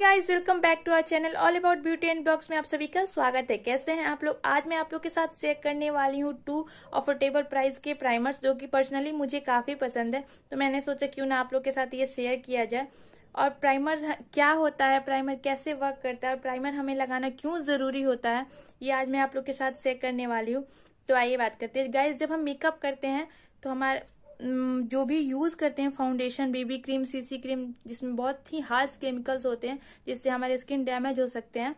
guys welcome back to our channel all about beauty and blogs में आप सभी का स्वागत है कैसे हैं आप लोग आज मैं आप लोग के साथ शेयर करने वाली हूँ टू अफोर्डेबल प्राइस के प्राइमर्स जो कि पर्सनली मुझे काफी पसंद है तो मैंने सोचा क्यों ना आप लोग के साथ ये शेयर किया जाए और प्राइमर क्या होता है प्राइमर कैसे वर्क करता है प्राइमर हमें लगाना क्यों जरूरी होता है ये आज मैं आप लोग के साथ शेयर करने वाली हूँ तो आइए बात करते हैं गाइज जब हम मेकअप करते हैं तो हमारे जो भी यूज करते हैं foundation baby cream CC cream जिसमें बहुत ही हार्स केमिकल्स होते हैं जिससे हमारे स्किन डैमेज हो सकते हैं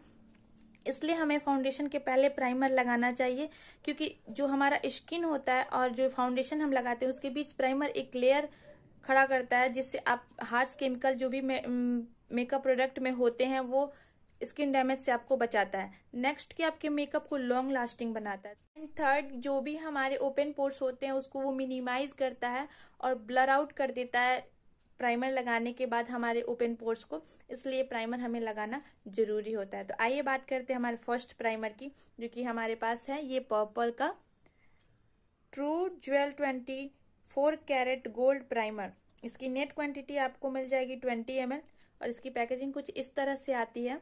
इसलिए हमें फाउंडेशन के पहले प्राइमर लगाना चाहिए क्योंकि जो हमारा स्किन होता है और जो फाउंडेशन हम लगाते हैं उसके बीच प्राइमर एक लेयर खड़ा करता है जिससे आप हार्स केमिकल जो भी मेकअप प्रोडक्ट में होते हैं वो स्किन डैमेज से आपको बचाता है नेक्स्ट कि आपके मेकअप को लॉन्ग लास्टिंग बनाता है एंड थर्ड जो भी हमारे ओपन पोर्स होते हैं उसको वो मिनिमाइज करता है और ब्लर आउट कर देता है प्राइमर लगाने के बाद हमारे ओपन पोर्स को इसलिए प्राइमर हमें लगाना जरूरी होता है तो आइए बात करते हैं हमारे फर्स्ट प्राइमर की जो कि हमारे पास है ये पर्पल का true jewel twenty four carat gold primer इसकी नेट क्वांटिटी आपको मिल जाएगी ट्वेंटी एम और इसकी पैकेजिंग कुछ इस तरह से आती है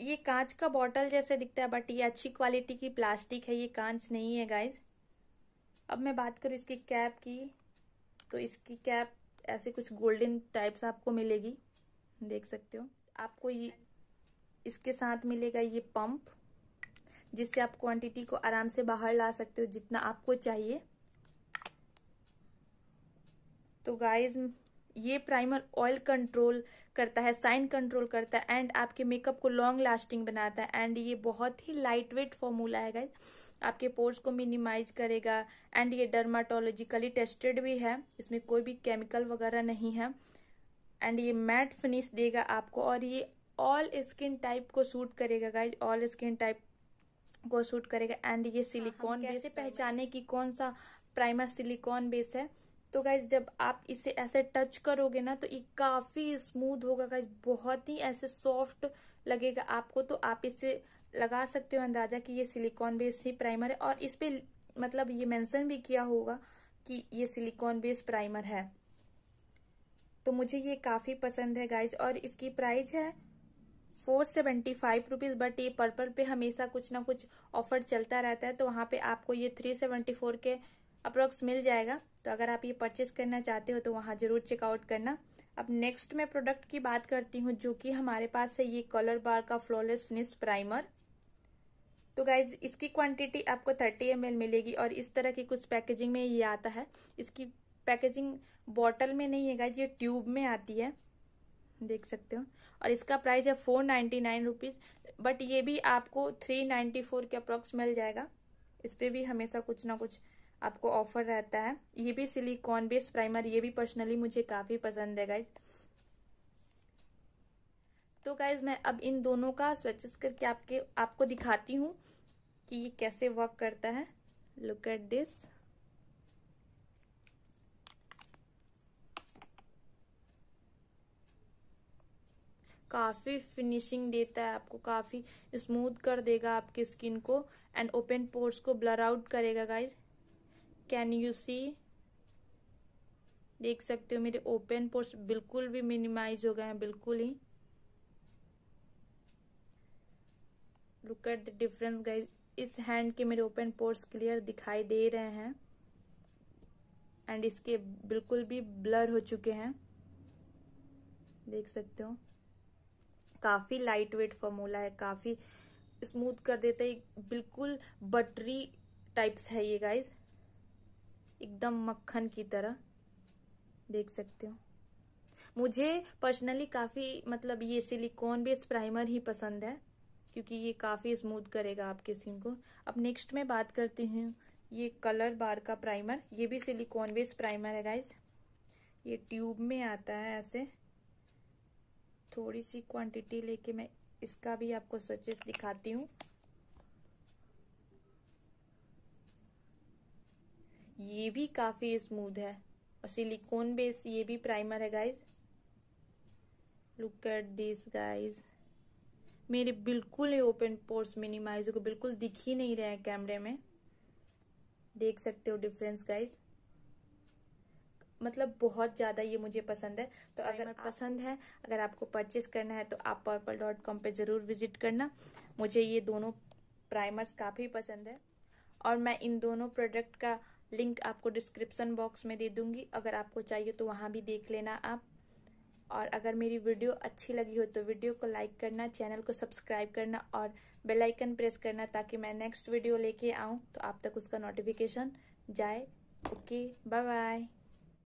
ये कांच का बॉटल जैसे दिखता है बट ये अच्छी क्वालिटी की प्लास्टिक है ये कांच नहीं है गाइज अब मैं बात करूँ इसकी कैप की तो इसकी कैप ऐसे कुछ गोल्डन टाइप्स आपको मिलेगी देख सकते हो आपको ये इसके साथ मिलेगा ये पंप जिससे आप क्वांटिटी को आराम से बाहर ला सकते हो जितना आपको चाहिए तो गाइज ये प्राइमर ऑयल कंट्रोल करता है साइन कंट्रोल करता है एंड आपके मेकअप को लॉन्ग लास्टिंग बनाता है एंड ये बहुत ही लाइट वेट फॉर्मूला है गाइज आपके पोर्स को मिनिमाइज करेगा एंड ये डर्माटोलॉजिकली टेस्टेड भी है इसमें कोई भी केमिकल वगैरह नहीं है एंड ये मैट फिनिश देगा आपको और ये ऑल स्किन टाइप को सूट करेगा गाइज ऑल स्किन टाइप को सूट करेगा एंड ये सिलिकॉन हाँ, कैसे पहचाने की कौन सा प्राइमर सिलिकॉन बेस है तो गाइज जब आप इसे ऐसे टच करोगे ना तो ये काफी स्मूथ होगा गाइज बहुत ही ऐसे सॉफ्ट लगेगा आपको तो आप इसे लगा सकते हो अंदाजा कि ये सिलिकॉन बेस ही प्राइमर है और इस पे मतलब ये मेंशन भी किया होगा कि ये सिलिकॉन बेस प्राइमर है तो मुझे ये काफी पसंद है गाइज और इसकी प्राइस है four seventy five rupees but ये पर्पल पे हमेशा कुछ ना कुछ ऑफर चलता रहता है तो वहां पे आपको ये थ्री सेवेंटी फोर के अप्रोक्स मिल जाएगा तो अगर आप ये परचेज करना चाहते हो तो वहाँ जरूर चेकआउट करना अब नेक्स्ट मैं प्रोडक्ट की बात करती हूँ जो कि हमारे पास है ये कलर बार का फ्लॉलेस फिनिश प्राइमर तो गाइज इसकी क्वांटिटी आपको 30 एम मिलेगी और इस तरह की कुछ पैकेजिंग में ये आता है इसकी पैकेजिंग बॉटल में नहीं है गाइज ये ट्यूब में आती है देख सकते हो और इसका प्राइस है four ninety nine rupees but ये भी आपको थ्री नाइन्टी फोर के अप्रोक्स मिल जाएगा इस पर भी हमेशा कुछ ना कुछ आपको ऑफर रहता है ये भी सिलिकॉन बेस्ड प्राइमर ये भी पर्सनली मुझे काफी पसंद है गाइज तो गाइज मैं अब इन दोनों का स्वेचेस करके आपके आपको दिखाती हूँ कि ये कैसे वर्क करता है लुक एट दिस काफ़ी फिनिशिंग देता है आपको काफ़ी स्मूथ कर देगा आपकी स्किन को एंड ओपन पोर्स को ब्लर आउट करेगा गाइज कैन यू सी देख सकते हो मेरे ओपन पोर्स बिल्कुल भी मिनिमाइज हो गए हैं बिल्कुल ही look at the difference guys इस हैंड के मेरे ओपन पोर्स क्लियर दिखाई दे रहे हैं एंड इसके बिल्कुल भी ब्लर हो चुके हैं देख सकते हो काफी लाइट वेट फॉर्मूला है काफी स्मूथ कर देता है बिल्कुल बटरी टाइप्स है ये गाइज एकदम मक्खन की तरह देख सकते हो मुझे पर्सनली काफ़ी मतलब ये सिलिकॉन बेस्ड प्राइमर ही पसंद है क्योंकि ये काफ़ी स्मूथ करेगा आपके स्किन को अब नेक्स्ट में बात करती हूँ ये कलर बार का प्राइमर ये भी सिलिकॉन बेस्ड प्राइमर है गाइज ये ट्यूब में आता है ऐसे थोड़ी सी क्वांटिटी लेके मैं इसका भी आपको सजेस्ट दिखाती हूँ ये भी काफी स्मूथ है और सिलिकॉन बेस ये भी प्राइमर है guys look at this guys मेरे बिल्कुल ही ओपन पोर्स मिनिमाइज को बिल्कुल दिख ही नहीं रहे हैं कैमरे में देख सकते हो डिफरेंस गाइज मतलब बहुत ज़्यादा ये मुझे पसंद है तो अगर पसंद है अगर आपको परचेस करना है तो आप पर्पल डॉट कॉम पर ज़रूर विजिट करना मुझे ये दोनों प्राइमर्स काफ़ी पसंद है और मैं इन दोनों प्रोडक्ट का लिंक आपको डिस्क्रिप्सन बॉक्स में दे दूंगी अगर आपको चाहिए तो वहाँ भी देख लेना आप और अगर मेरी वीडियो अच्छी लगी हो तो वीडियो को लाइक करना चैनल को सब्सक्राइब करना और बेल आइकन प्रेस करना ताकि मैं नेक्स्ट वीडियो लेके आऊँ तो आप तक उसका नोटिफिकेशन जाए ओके बाय बाय